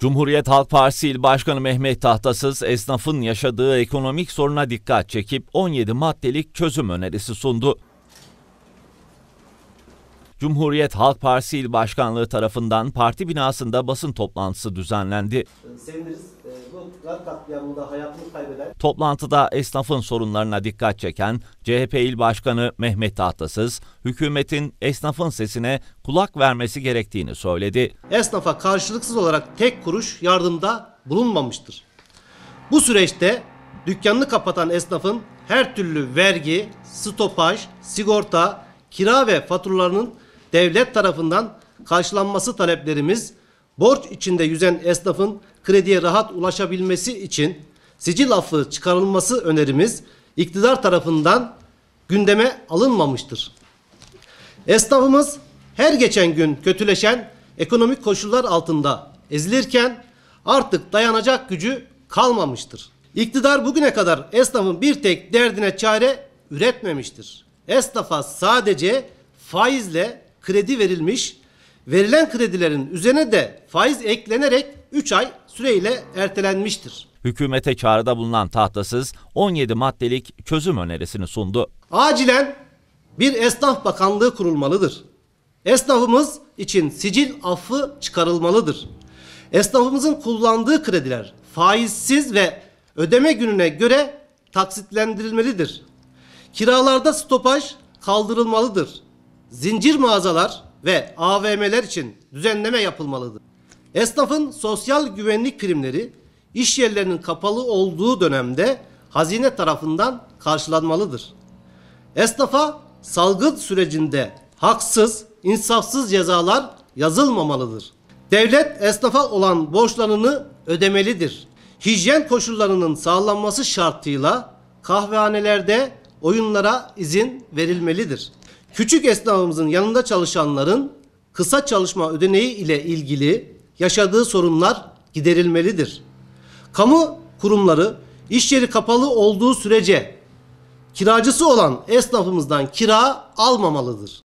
Cumhuriyet Halk Partisi İl Başkanı Mehmet Tahtasız esnafın yaşadığı ekonomik soruna dikkat çekip 17 maddelik çözüm önerisi sundu. Cumhuriyet Halk Partisi İl Başkanlığı tarafından parti binasında basın toplantısı düzenlendi. Ee, Toplantıda esnafın sorunlarına dikkat çeken CHP İl Başkanı Mehmet Tahtasız, hükümetin esnafın sesine kulak vermesi gerektiğini söyledi. Esnafa karşılıksız olarak tek kuruş yardımda bulunmamıştır. Bu süreçte dükkanını kapatan esnafın her türlü vergi, stopaj, sigorta, kira ve faturalarının devlet tarafından karşılanması taleplerimiz borç içinde yüzen esnafın krediye rahat ulaşabilmesi için sicil affı çıkarılması önerimiz iktidar tarafından gündeme alınmamıştır. Esnafımız her geçen gün kötüleşen ekonomik koşullar altında ezilirken artık dayanacak gücü kalmamıştır. İktidar bugüne kadar esnafın bir tek derdine çare üretmemiştir. Esnafa sadece faizle kredi verilmiş. Verilen kredilerin üzerine de faiz eklenerek 3 ay süreyle ertelenmiştir. Hükümete çağrıda bulunan tahtasız 17 maddelik çözüm önerisini sundu. Acilen bir esnaf bakanlığı kurulmalıdır. Esnafımız için sicil affı çıkarılmalıdır. Esnafımızın kullandığı krediler faizsiz ve ödeme gününe göre taksitlendirilmelidir. Kiralarda stopaj kaldırılmalıdır zincir mağazalar ve AVM'ler için düzenleme yapılmalıdır. Esnafın sosyal güvenlik primleri iş yerlerinin kapalı olduğu dönemde hazine tarafından karşılanmalıdır. Esnafa salgın sürecinde haksız, insafsız cezalar yazılmamalıdır. Devlet esnafa olan borçlarını ödemelidir. Hijyen koşullarının sağlanması şartıyla kahvehanelerde oyunlara izin verilmelidir. Küçük esnafımızın yanında çalışanların kısa çalışma ödeneği ile ilgili yaşadığı sorunlar giderilmelidir. Kamu kurumları iş yeri kapalı olduğu sürece kiracısı olan esnafımızdan kira almamalıdır.